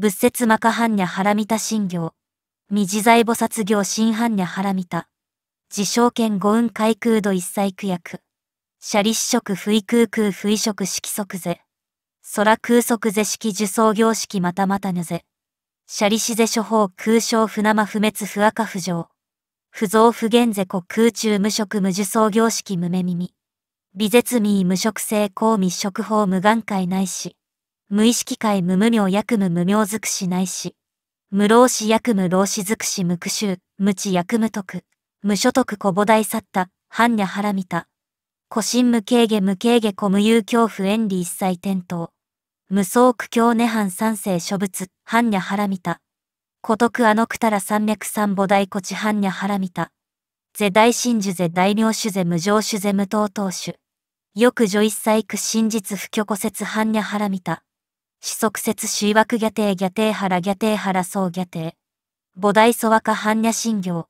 仏説マカハンニャハラミタ神行、未自在菩薩行新ハンニャハラミタ、自称権五運海空度一切区役、シャリ四色不意空空不意色色即是、空空即是式受創業式またまたぬぜ、シャリシゼ処方空小不生不滅不赤不浄、不増不減是故空中無色無受創業式無目耳、微絶味無色性公未食法無眼界ないし、無意識界無無明薬無無明尽くしないし、無老子薬無老子尽くし無苦衆、無知薬無徳、無所得小母大去った、般若腹見た。古心無軽下無軽下古無有恐怖遠離一切転倒。無双苦境涅槃三世諸仏、般若腹見た。孤独あのくたら三脈三母大古地般若腹見た。是大真珠是大名主是無常主是無等等主。よく女一切苦真実不虚骨折般若腹見た。四足節四枠ギャテーギャテーハラギャテーハラ僧ギャテー。菩提祖和歌般若心経。